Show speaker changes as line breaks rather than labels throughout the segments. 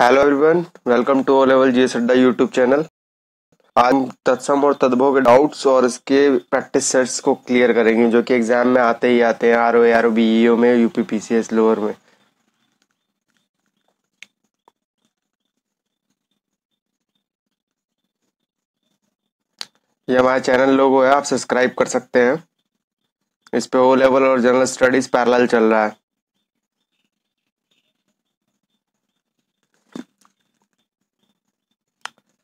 hello everyone welcome to O level G Adda YouTube channel आज तत्सम और तद्भव के डाउट्स और इसके प्रैक्टिस सेट्स को क्लियर करेंगे जो कि एग्जाम में आते ही आते हैं R O R O B E में UP P C S lower में ये हमारा चैनल लोगो है आप सब्सक्राइब कर सकते हैं इस पे ओ लेवल और जनरल स्टडीज पैरल चल रहा है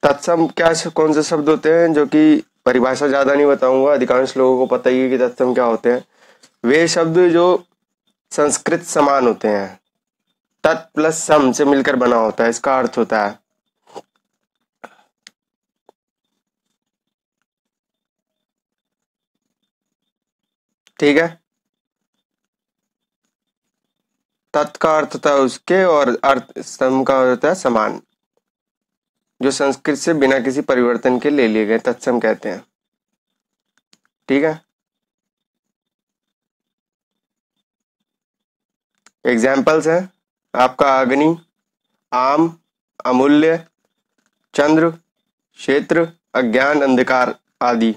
तत्सम क्या कौन से शब्द होते हैं जो कि परिभाषा ज़्यादा नहीं बताऊंगा अधिकांश लोगों को पता ही है कि तत्सम क्या होते हैं वे शब्द जो संस्कृत समान होते हैं तत् प्लस सम से मिलकर बना होता है इसका अर्थ होता है ठीक है तत् का अर्थ होता है उसके और अर्थ सम का होता है समान जो संस्कृत से बिना किसी परिवर्तन के ले लिए गए तत्सम कहते हैं ठीक है एग्जाम्पल्स हैं आपका अग्नि आम अमूल्य चंद्र क्षेत्र अज्ञान अंधकार आदि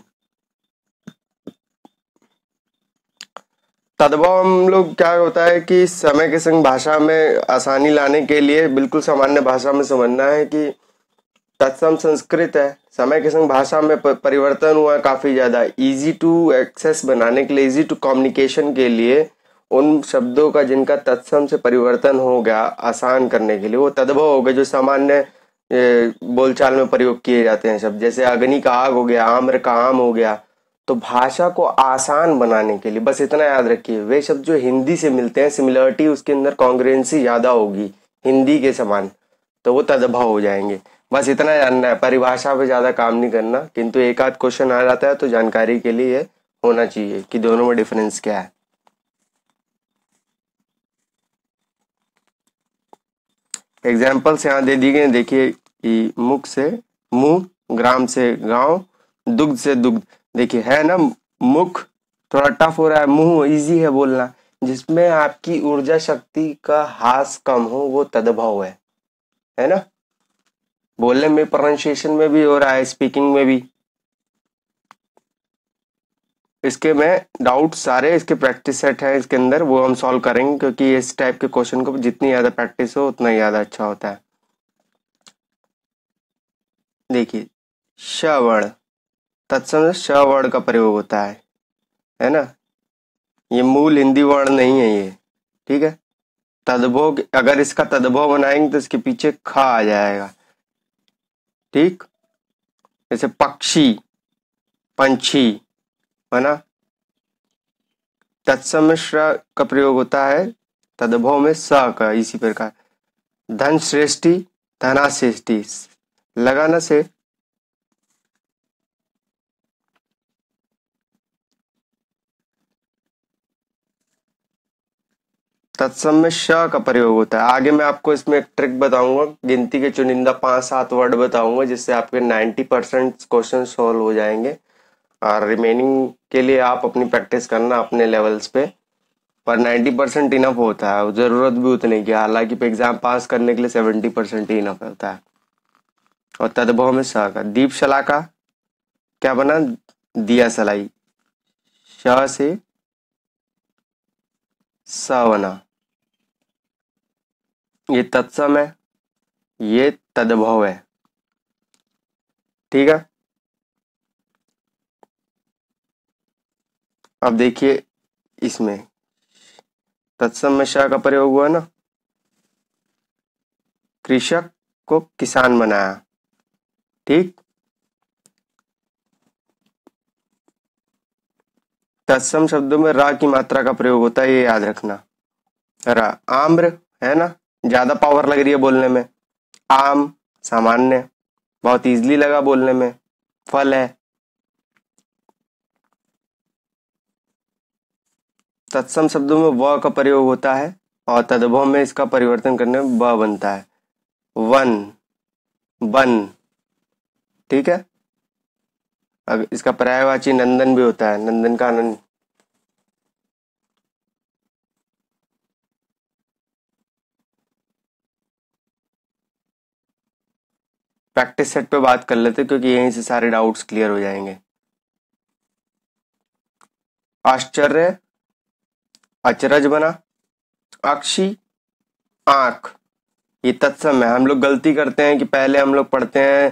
तदभाव हम लोग क्या होता है कि समय के संग भाषा में आसानी लाने के लिए बिल्कुल सामान्य भाषा में समझना है कि तत्सम संस्कृत है समय के संग भाषा में परिवर्तन हुआ है काफ़ी ज़्यादा इजी टू एक्सेस बनाने के लिए इजी टू कम्युनिकेशन के लिए उन शब्दों का जिनका तत्सम से परिवर्तन हो गया आसान करने के लिए वो तद्भव हो गए जो सामान्य बोलचाल में प्रयोग किए जाते हैं शब्द जैसे अग्नि का आग हो गया आम्र का आम हो गया तो भाषा को आसान बनाने के लिए बस इतना याद रखिए वे शब्द जो हिंदी से मिलते हैं सिमिलरिटी उसके अंदर कॉन्ग्रेंसी ज़्यादा होगी हिंदी के समान तो वो तदभाव हो जाएंगे बस इतना जानना है परिभाषा पे ज़्यादा काम नहीं करना किंतु एक आध क्वेश्चन आ जाता है तो जानकारी के लिए होना चाहिए कि दोनों में डिफरेंस क्या है एग्जाम्पल्स यहाँ दे दी गए देखिए मुख से मुंह ग्राम से गांव दुग्ध से दुग्ध देखिए है ना मुख थोड़ा टफ हो रहा है मुंह इजी है बोलना जिसमें आपकी ऊर्जा शक्ति का हास कम हो वो तदभाव है है ना बोलने में प्रोनाउंसिएशन में भी हो रहा है स्पीकिंग में भी इसके में डाउट सारे इसके प्रैक्टिस सेट है इसके अंदर वो हम सॉल्व करेंगे क्योंकि इस टाइप के क्वेश्चन को जितनी ज़्यादा प्रैक्टिस हो उतना ही ज़्यादा अच्छा होता है देखिए श वर्ण तत्सम श वर्ण का प्रयोग होता है है ना ये मूल हिंदी वर्ण नहीं है ये ठीक है तदभोग अगर इसका तदभव बनाएंगे तो इसके पीछे खा आ जाएगा ठीक जैसे पक्षी पंछी है ना तत्समिश्र का प्रयोग होता है तदभव में स का इसी प्रकार धन श्रेष्ठी धनाश्रेष्ठी लगाना से तत्सम में श का प्रयोग होता है आगे मैं आपको इसमें एक ट्रिक बताऊंगा गिनती के चुनिंदा पांच सात वर्ड बताऊंगा जिससे आपके 90 परसेंट क्वेश्चन सॉल्व हो जाएंगे और रिमेनिंग के लिए आप अपनी प्रैक्टिस करना अपने लेवल्स पे पर 90 परसेंट इनफ होता है ज़रूरत भी उतनी की हालांकि एग्जाम पास करने के लिए सेवेंटी परसेंट इनफ होता है और तदभव में श का दीप का क्या बना दिया सलाई श से सावना ये तत्सम है ये तद्भव है ठीक है अब देखिए इसमें तत्सम में शाह का प्रयोग हुआ ना कृषक को किसान बनाया ठीक तत्सम शब्दों में रा की मात्रा का प्रयोग होता है ये याद रखना रा आम्र है ना ज्यादा पावर लग रही है बोलने में आम सामान्य बहुत इजली लगा बोलने में फल है तत्सम शब्दों में व का प्रयोग होता है और तदभव में इसका परिवर्तन करने में ब बनता है वन बन ठीक है इसका पर्यायवाची नंदन भी होता है नंदन का आनंद प्रैक्टिस सेट पे बात कर लेते क्योंकि यहीं से सारे डाउट्स क्लियर हो जाएंगे आश्चर्य अचरज बना अक्षी आंख ये तत्सम है हम लोग गलती करते हैं कि पहले हम लोग पढ़ते हैं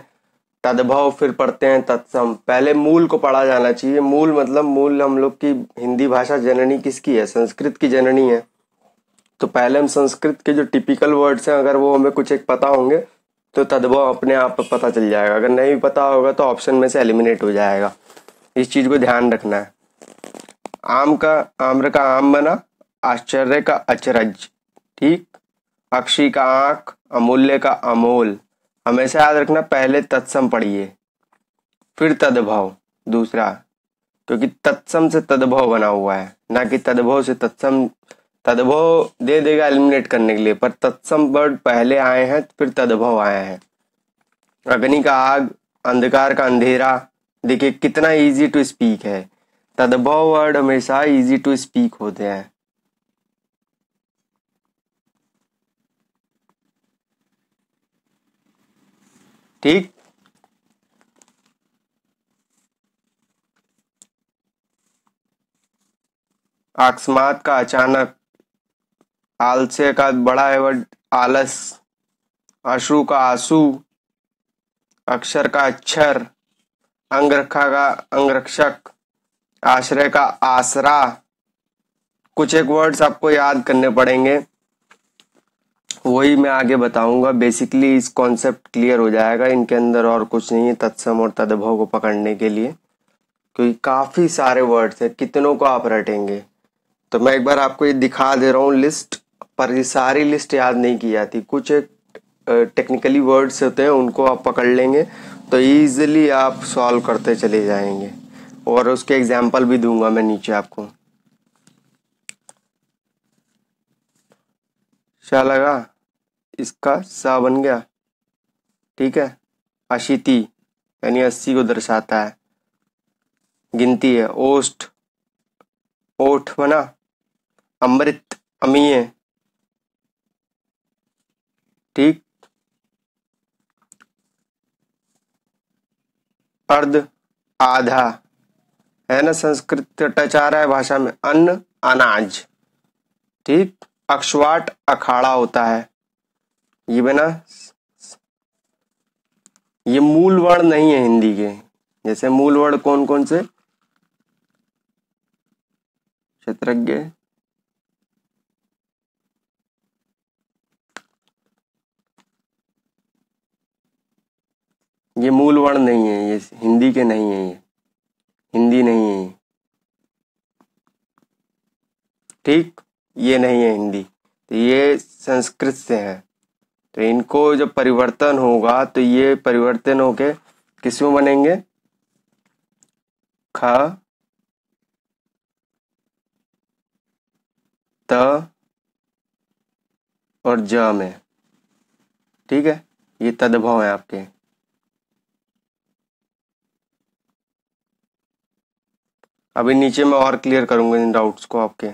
तद्भव फिर पढ़ते हैं तत्सम पहले मूल को पढ़ा जाना चाहिए मूल मतलब मूल हम लोग की हिंदी भाषा जननी किसकी है संस्कृत की जननी है तो पहले हम संस्कृत के जो टिपिकल वर्ड्स हैं अगर वो हमें कुछ एक पता होंगे तो तद्भव अपने आप पता चल जाएगा अगर नहीं पता होगा तो ऑप्शन में से एलिमिनेट हो जाएगा इस चीज़ को ध्यान रखना है आम का आम्र का आम बना आश्चर्य का अचरज ठीक अक्षी का आँख अमूल्य का अमोल हमेशा याद रखना पहले तत्सम पढ़िए फिर तद्भव दूसरा क्योंकि तत्सम से तदभव बना हुआ है ना कि तदभव से तत्सम तदभव दे देगा एलिमिनेट करने के लिए पर तत्सम वर्ड पहले आए हैं फिर तदभव आए हैं अग्नि का आग अंधकार का अंधेरा देखिए कितना इजी टू स्पीक है तदभव वर्ड हमेशा इजी टू स्पीक होते हैं ठीक अकस्मात का अचानक आलस्य का बड़ा एवं आलस अश्रु का आंसू अक्षर का अक्षर अंगरखा का अंगरक्षक आश्रय का आसरा कुछ एक वर्ड्स आपको याद करने पड़ेंगे वही मैं आगे बताऊंगा बेसिकली इस कॉन्सेप्ट क्लियर हो जाएगा इनके अंदर और कुछ नहीं है तत्सम और तदभव को पकड़ने के लिए क्योंकि काफ़ी सारे वर्ड्स है कितनों को आप रटेंगे तो मैं एक बार आपको ये दिखा दे रहा हूँ लिस्ट पर ये सारी लिस्ट याद नहीं की जाती कुछ एक टेक्निकली वर्ड्स होते हैं उनको आप पकड़ लेंगे तो ईजिली आप सॉल्व करते चले जाएंगे और उसके एग्जाम्पल भी दूंगा मैं नीचे आपको क्या लगा इसका सा बन गया ठीक है अशीति यानी अस्सी को दर्शाता है गिनती है ओष्ठ ओठ बना अमृत अमीय ठीक अर्ध आधा है ना संस्कृत टच आ रहा है भाषा में अन्न अनाज ठीक अक्षवाट अखाड़ा होता है ये बना ये मूल वर्ण नहीं है हिंदी के जैसे मूल वर्ण कौन कौन से क्षेत्रज्ञ ये मूल वर्ण नहीं है ये हिंदी के नहीं है ये हिंदी नहीं है ठीक ये नहीं है हिंदी तो ये संस्कृत से है तो इनको जब परिवर्तन होगा तो ये परिवर्तन होके किस में बनेंगे ख त और ज में ठीक है ये तद्भव है आपके अभी नीचे मैं और क्लियर करूंगा इन डाउट्स को आपके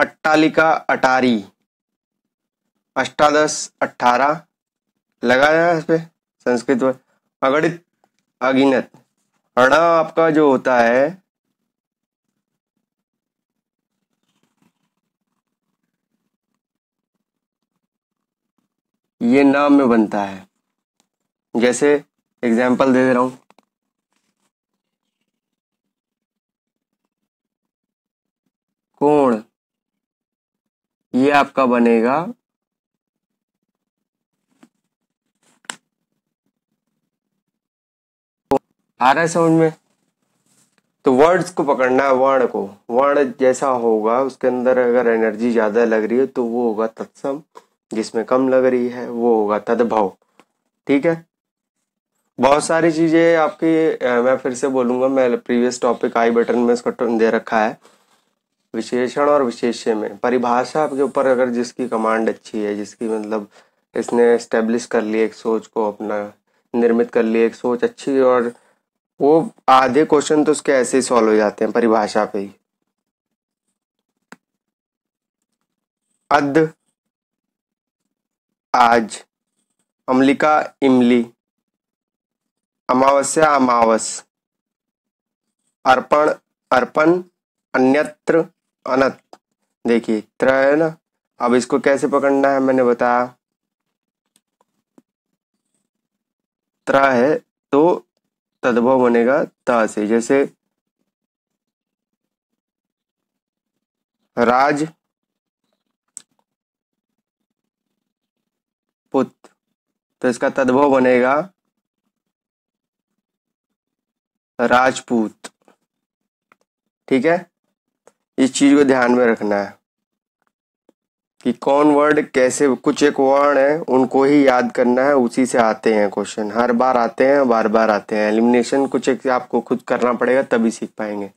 अट्टालिका अटारी अष्टादश अठारह लगाया इस पर संस्कृत में अगणित अगिनत अण आपका जो होता है ये नाम में बनता है जैसे एग्जाम्पल दे दे रहा हूं कोण ये आपका बनेगा आ रहा है समझ में तो वर्ड्स को पकड़ना है वर्ण को वर्ण जैसा होगा उसके अंदर अगर एनर्जी ज़्यादा लग रही है तो वो होगा तत्सम जिसमें कम लग रही है वो होगा तद्भव ठीक है बहुत सारी चीज़ें आपकी मैं फिर से बोलूंगा मैं प्रीवियस टॉपिक आई बटन में इसका दे रखा है विशेषण और विशेष्य में परिभाषा आपके ऊपर अगर जिसकी कमांड अच्छी है जिसकी मतलब इसने इस्टेब्लिश कर ली एक सोच को अपना निर्मित कर ली एक सोच अच्छी और वो आधे क्वेश्चन तो उसके ऐसे ही सॉल्व हो जाते हैं परिभाषा पे ही अद आज अमलिका इमली अमावस्या अमावस अर्पण अर्पण अन्यत्र अनत देखिए त्र है ना अब इसको कैसे पकड़ना है मैंने बताया त्र है तो तद्भव बनेगा त से जैसे राज पुत तो इसका तद्भव बनेगा राजपूत ठीक है इस चीज़ को ध्यान में रखना है कि कौन वर्ड कैसे कुछ एक वर्ड है उनको ही याद करना है उसी से आते हैं क्वेश्चन हर बार आते हैं बार बार आते हैं एलिमिनेशन कुछ एक आपको खुद करना पड़ेगा तभी सीख पाएंगे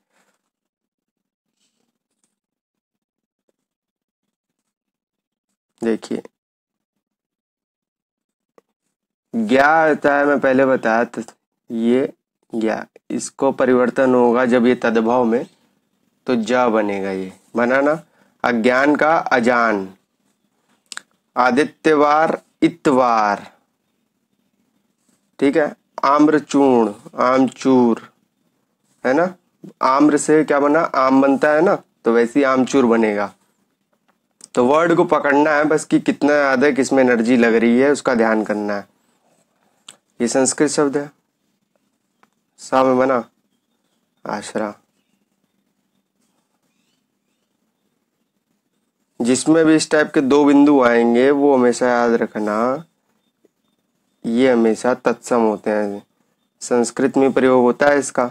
देखिए ग्या होता है मैं पहले बताया था ये ग्या इसको परिवर्तन होगा जब ये तद्भव में तो ज बनेगा ये बनाना अज्ञान का अजान आदित्यवार इतवार ठीक है आम्रचूर्ण आमचूर है ना आम्र से क्या बना आम बनता है ना तो वैसे ही आमचूर बनेगा तो वर्ड को पकड़ना है बस कि कितना याद है किसमें एनर्जी लग रही है उसका ध्यान करना है ये संस्कृत शब्द है सा में बना आश्रा जिसमें भी इस टाइप के दो बिंदु आएंगे वो हमेशा याद रखना ये हमेशा तत्सम होते हैं संस्कृत में प्रयोग होता है इसका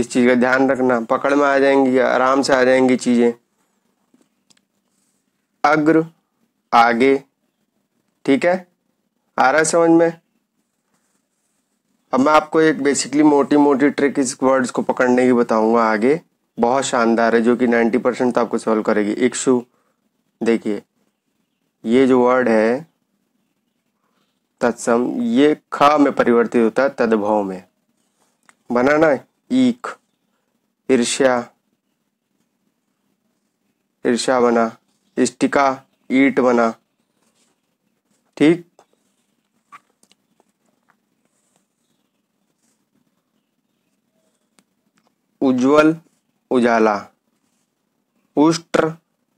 इस चीज का ध्यान रखना पकड़ में आ जाएंगी आराम से आ जाएंगी चीजें अग्र आगे ठीक है आ रहा है समझ में अब मैं आपको एक बेसिकली मोटी मोटी ट्रिक इस वर्ड्स को पकड़ने की बताऊंगा आगे बहुत शानदार है जो कि नाइन्टी परसेंट तो आपको सॉल्व करेगी इक्शु देखिए ये जो वर्ड है तत्सम ये खा में परिवर्तित होता है तदभाव में बना ना ईख ईर्ष्या ईर्ष्या बना इष्टिका ईट बना ठीक उज्जवल उजाला उष्ट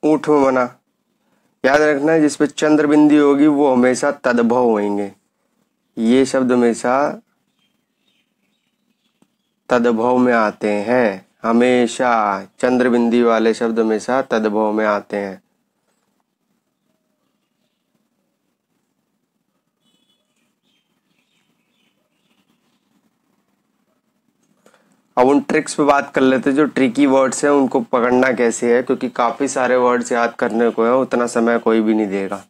ऊँठ बना याद रखना है जिस पे बिंदी होगी वो हमेशा तद्भव होंगे ये शब्द हमेशा तद्भव में आते हैं हमेशा चंद्र बिंदी वाले शब्द हमेशा तद्भव में आते हैं अब उन ट्रिक्स पे बात कर लेते हैं जो ट्रिकी वर्ड्स हैं उनको पकड़ना कैसे है क्योंकि काफ़ी सारे वर्ड्स याद करने को है उतना समय कोई भी नहीं देगा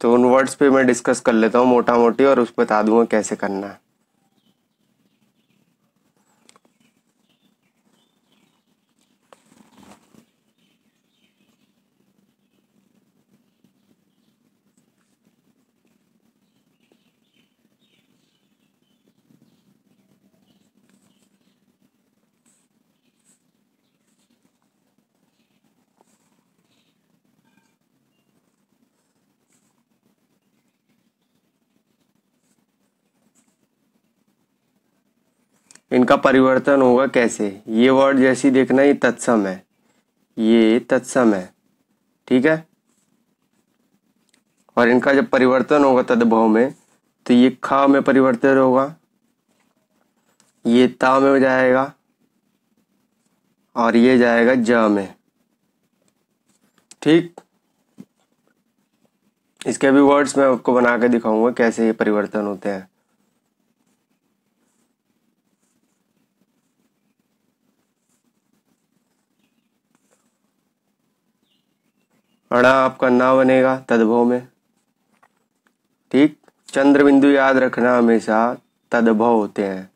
तो उन वर्ड्स पे मैं डिस्कस कर लेता हूँ मोटा मोटी और उस बता दूंगा कैसे करना है इनका परिवर्तन होगा कैसे ये वर्ड जैसी देखना ये तत्सम है ये तत्सम है ठीक है और इनका जब परिवर्तन होगा तद्भव में तो ये खा में परिवर्तन होगा ये ता में जाएगा और ये जाएगा ज में ठीक इसके भी वर्ड्स मैं आपको बना के दिखाऊंगा कैसे ये परिवर्तन होते हैं अणा आपका ना बनेगा तद्भव में ठीक चंद्र बिंदु याद रखना हमेशा तद्भव होते हैं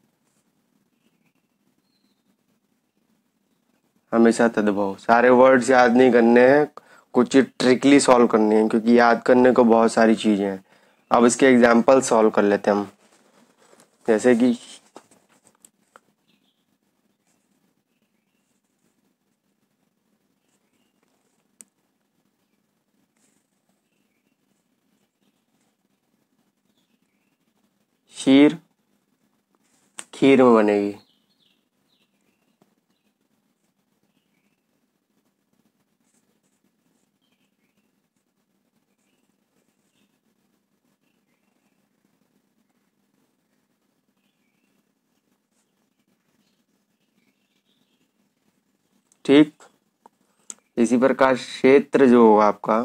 हमेशा तद्भव सारे वर्ड्स याद नहीं करने हैं कुछ ट्रिकली सॉल्व करनी है क्योंकि याद करने को बहुत सारी चीज़ें हैं अब इसके एग्जाम्पल सॉल्व कर लेते हैं हम जैसे कि खीर में बनेगी ठीक इसी प्रकार क्षेत्र जो होगा आपका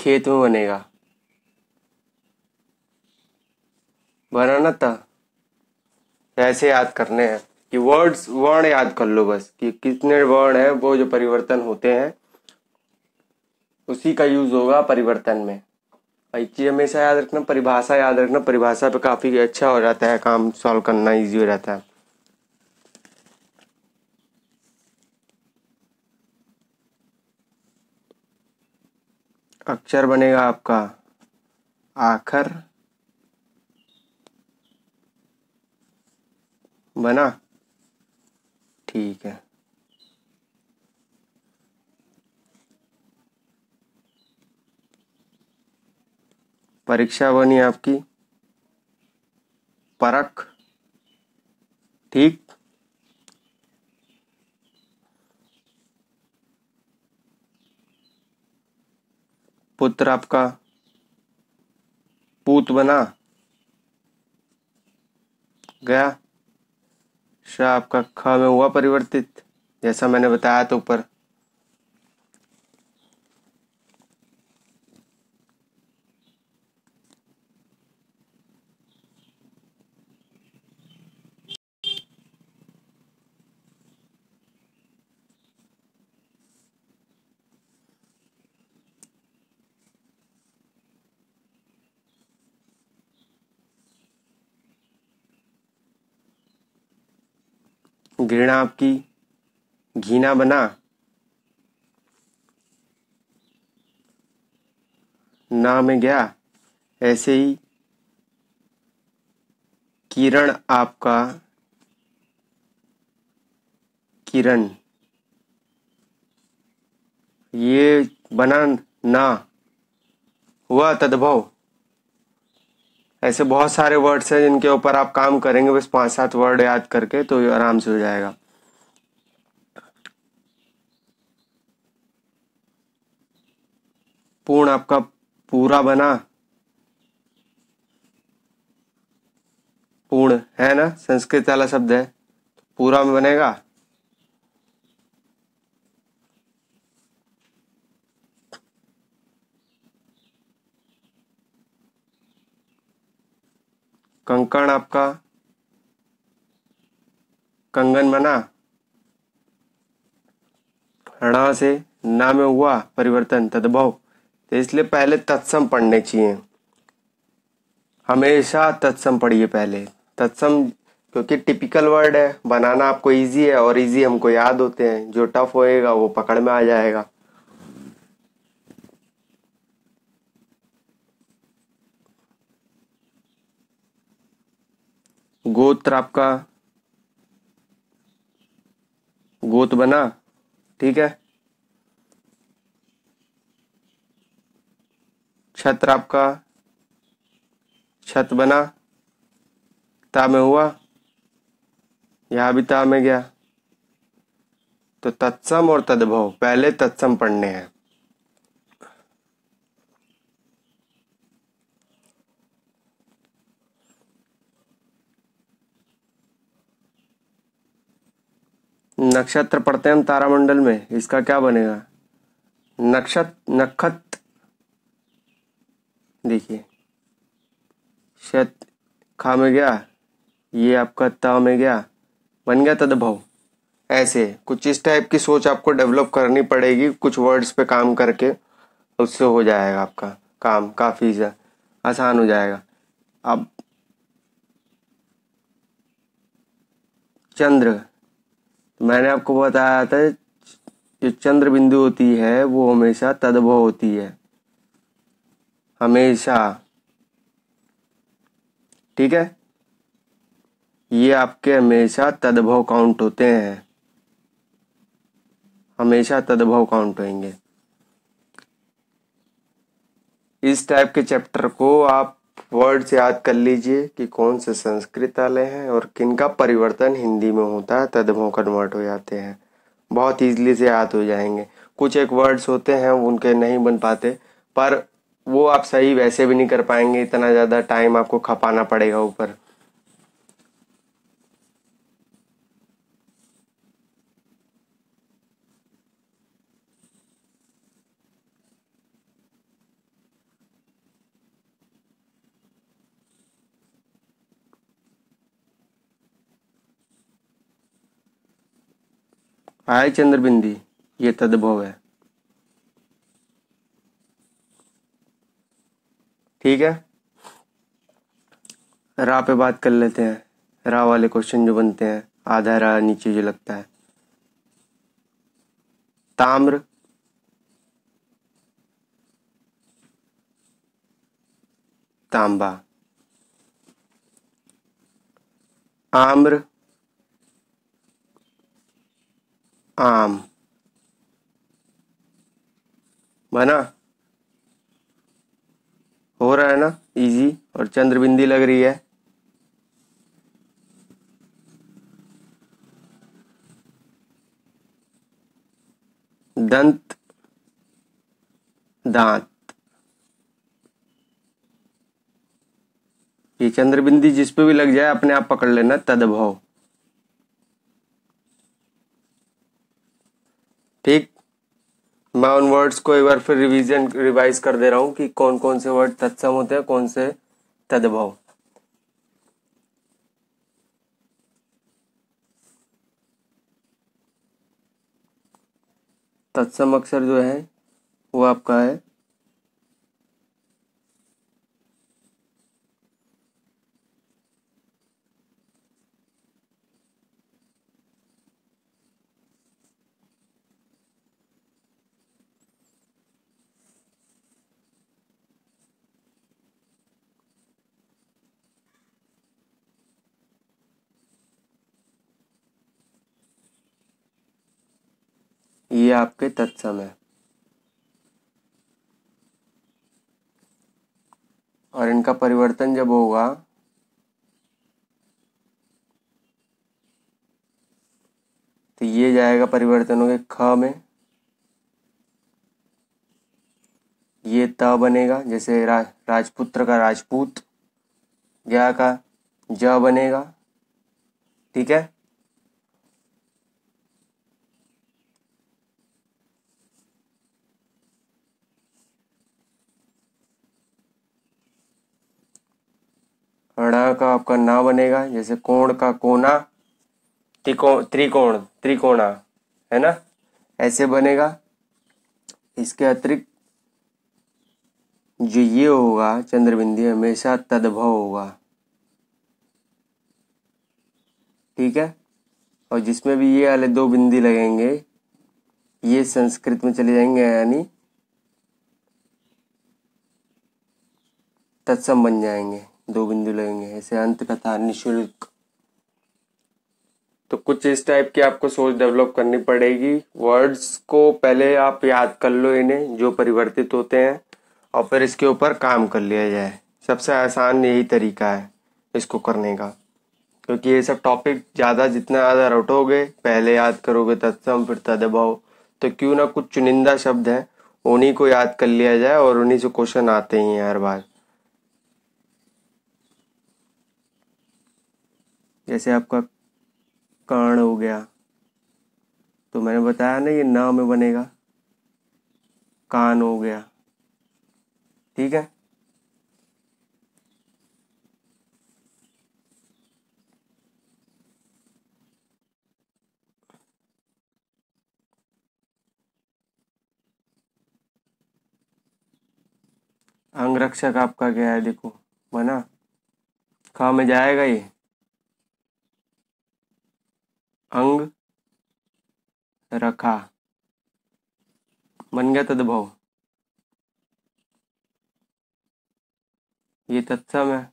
खेत में बनेगा बनाना था ऐसे याद करने हैं कि वर्ड्स वर्ण याद कर लो बस कि कितने वर्ण हैं वो जो परिवर्तन होते हैं उसी का यूज होगा परिवर्तन में एक चीज़ हमेशा याद रखना परिभाषा याद रखना परिभाषा पे काफ़ी अच्छा हो जाता है काम सॉल्व करना इजी हो जाता है अक्षर बनेगा आपका आखर बना ठीक है परीक्षा बनी आपकी परख ठीक पुत्र आपका पूत बना गया शाह आपका ख में हुआ परिवर्तित जैसा मैंने बताया तो ऊपर घृणा आपकी घीना बना ना में गया ऐसे ही किरण आपका किरण ये बना ना हुआ तद्भव ऐसे बहुत सारे वर्ड्स हैं जिनके ऊपर आप काम करेंगे बस पांच सात वर्ड याद करके तो ये आराम से हो जाएगा पूर्ण आपका पूरा बना पूर्ण है ना संस्कृत वाला शब्द है पूरा में बनेगा कंकण आपका कंगन बना ण से ना में हुआ परिवर्तन तद्भव तो इसलिए पहले तत्सम पढ़ने चाहिए हमेशा तत्सम पढ़िए पहले तत्सम क्योंकि टिपिकल वर्ड है बनाना आपको इजी है और इजी हमको याद होते हैं जो टफ होएगा वो पकड़ में आ जाएगा गोत्र आपका गोत बना ठीक है छत्र आपका छत बना ता में हुआ यहां भी ता में गया तो तत्सम और तद्भव पहले तत्सम पढ़ने हैं नक्षत्र पढ़ते हम तारामंडल में इसका क्या बनेगा नक्षत्र नखत देखिए शत खा में गया ये आपका ता में गया बन गया तदभव ऐसे कुछ इस टाइप की सोच आपको डेवलप करनी पड़ेगी कुछ वर्ड्स पे काम करके उससे हो जाएगा आपका काम काफ़ी आसान हो जाएगा अब चंद्र तो मैंने आपको बताया था जो चंद्र बिंदु होती है वो हमेशा तद्भव होती है हमेशा ठीक है ये आपके हमेशा तद्भव काउंट होते हैं हमेशा तद्भव काउंट होंगे इस टाइप के चैप्टर को आप वर्ड्स याद कर लीजिए कि कौन से संस्कृत आले हैं और किन का परिवर्तन हिंदी में होता है तदमो कन्वर्ट हो जाते हैं बहुत ईजिली से याद हो जाएंगे कुछ एक वर्ड्स होते हैं उनके नहीं बन पाते पर वो आप सही वैसे भी नहीं कर पाएंगे इतना ज़्यादा टाइम आपको खपाना पड़ेगा ऊपर आय चंद्र बिंदी ये तद्भव है ठीक है रा पे बात कर लेते हैं रा वाले क्वेश्चन जो बनते हैं आधा रा नीचे जो लगता है ताम्र तांबा आम्र आम um, बना हो रहा है ना इजी और चंद्रबिंदी लग रही है दंत दांत ये चंद्रबिंदी जिस पे भी लग जाए अपने आप पकड़ लेना तदभव ठीक मैं उन वर्ड्स को एक बार फिर रिवीजन रिवाइज कर दे रहा हूं कि कौन कौन से वर्ड तत्सम होते हैं कौन से तदभाव तत्सम अक्षर जो है वो आपका है ये आपके तत्सम है और इनका परिवर्तन जब होगा तो ये जाएगा परिवर्तन हो गए ख में ये त बनेगा जैसे रा, राजपुत्र का राजपूत गया का ज बनेगा ठीक है ण का आपका ना बनेगा जैसे कोण का कोना त्रिकोण त्रिकोण त्रिकोणा है ना ऐसे बनेगा इसके अतिरिक्त जो ये होगा चंद्रबिंदी हमेशा तद्भव होगा ठीक है और जिसमें भी ये वाले दो बिंदी लगेंगे ये संस्कृत में चले जाएंगे यानी तत्सम बन जाएंगे दो बिंदु लगेंगे ऐसे अंत कथा निःशुल्क तो कुछ इस टाइप की आपको सोच डेवलप करनी पड़ेगी वर्ड्स को पहले आप याद कर लो इन्हें जो परिवर्तित होते हैं और फिर इसके ऊपर काम कर लिया जाए सबसे आसान यही तरीका है इसको करने का क्योंकि ये सब टॉपिक ज़्यादा जितना ज़्यादा रटोगे पहले याद करोगे तत्सम फिर तदभाव तो क्यों ना कुछ चुनिंदा शब्द हैं उन्हीं को याद कर लिया जाए और उन्हीं से क्वेश्चन आते ही हैं हर बार जैसे आपका कर्ण हो गया तो मैंने बताया ना ये न में बनेगा कान हो गया ठीक है अंगरक्षक आपका क्या है देखो बना खा में जाएगा ये अंग रखा बन गया तद्भव ये तत्सम है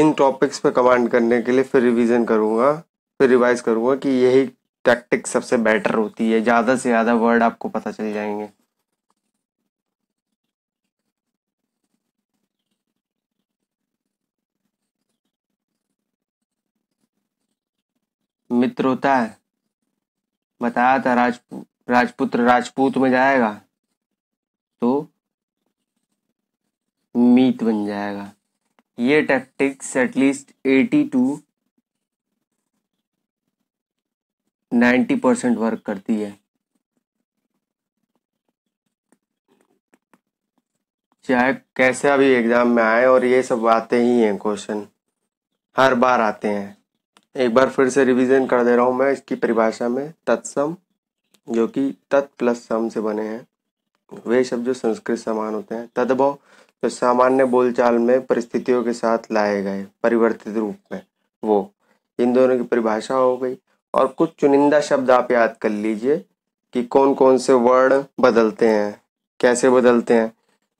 इन टॉपिक्स पे कमांड करने के लिए फिर रिवीजन करूंगा फिर रिवाइज करूंगा कि यही टैक्टिक सबसे बेटर होती है ज़्यादा से ज़्यादा वर्ड आपको पता चल जाएंगे मित्र होता है बताया था राजपू राजपुत्र राजपूत में जाएगा तो मीत बन जाएगा ये tactics at least eighty to ninety percent work करती है चाहे कैसे अभी एग्जाम में आए और ये सब आते ही हैं क्वेश्चन हर बार आते हैं एक बार फिर से रिवीजन कर दे रहा हूँ मैं इसकी परिभाषा में तत्सम जो कि तत् प्लस सम से बने हैं वे शब्द जो संस्कृत समान होते हैं तद्भव जो सामान्य बोलचाल में परिस्थितियों के साथ लाए गए परिवर्तित रूप में वो इन दोनों की परिभाषा हो गई और कुछ चुनिंदा शब्द आप याद कर लीजिए कि कौन कौन से वर्ड बदलते हैं कैसे बदलते हैं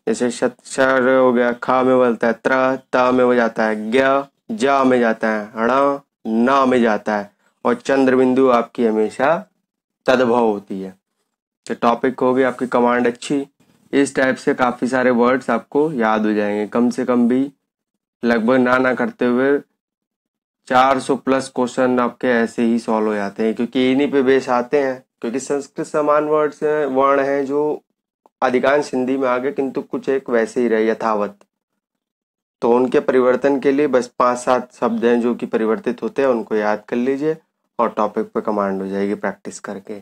जैसे शर हो गया खा में बदलता है त्र त में हो जाता है ग्या जा में जाता है हड़ा ना में जाता है और चंद्र बिंदु आपकी हमेशा तद्भव होती है तो टॉपिक हो गया आपकी कमांड अच्छी इस टाइप से काफ़ी सारे वर्ड्स आपको याद हो जाएंगे कम से कम भी लगभग ना ना करते हुए 400 प्लस क्वेश्चन आपके ऐसे ही सॉल्व हो जाते हैं क्योंकि इन्हीं पे बेस आते हैं क्योंकि संस्कृत समान वर्ड्स हैं वर्ण हैं जो अधिकांश हिंदी में आ गए किंतु कुछ एक वैसे ही रहे यथावत तो उनके परिवर्तन के लिए बस पाँच सात शब्द हैं जो कि परिवर्तित होते हैं उनको याद कर लीजिए और टॉपिक पे कमांड हो जाएगी प्रैक्टिस करके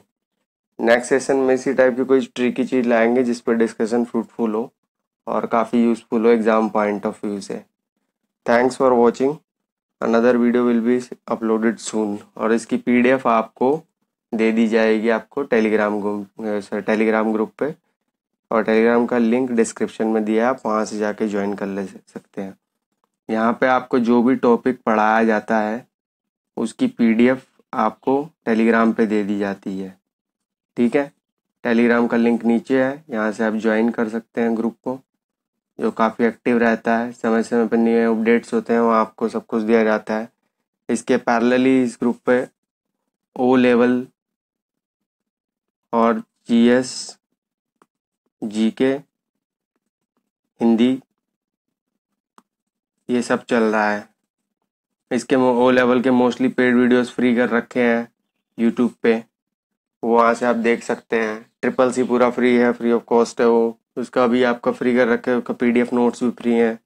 नेक्स्ट सेशन में इसी टाइप की कोई ट्रिकी चीज़ लाएंगे जिस पर डिस्कशन फ्रूटफुल हो और काफ़ी यूज़फुल हो एग्ज़ाम पॉइंट ऑफ व्यू से thanks for watching another video will be uploaded soon और इसकी पी आपको दे दी जाएगी आपको टेलीग्राम टेलीग्राम ग्रुप पर और टेलीग्राम का लिंक डिस्क्रिप्शन में दिया है आप वहाँ से जाके ज्वाइन कर ले सकते हैं यहाँ पे आपको जो भी टॉपिक पढ़ाया जाता है उसकी पीडीएफ आपको टेलीग्राम पे दे दी जाती है ठीक है टेलीग्राम का लिंक नीचे है यहाँ से आप ज्वाइन कर सकते हैं ग्रुप को जो काफ़ी एक्टिव रहता है समय समय पर नए अपडेट्स होते हैं वहाँ आपको सब कुछ दिया जाता है इसके पैरेलली इस ग्रुप पे ओ लेवल और जी एस जीके हिंदी ये सब चल रहा है इसके ओ लेवल के मोस्टली पेड वीडियोस फ्री कर रखे हैं यूट्यूब पे वहाँ से आप देख सकते हैं ट्रिपल सी पूरा फ्री है फ्री ऑफ कॉस्ट है वो उसका भी आपका फ्री कर रखे उसका पीडीएफ नोट्स भी फ्री हैं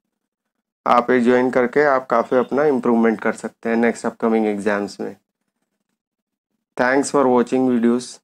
आप ये ज्वाइन करके आप काफ़ी अपना इम्प्रूवमेंट कर सकते हैं नेक्स्ट अपकमिंग एग्जाम्स में थैंक्स फॉर वॉचिंग वीडियोज़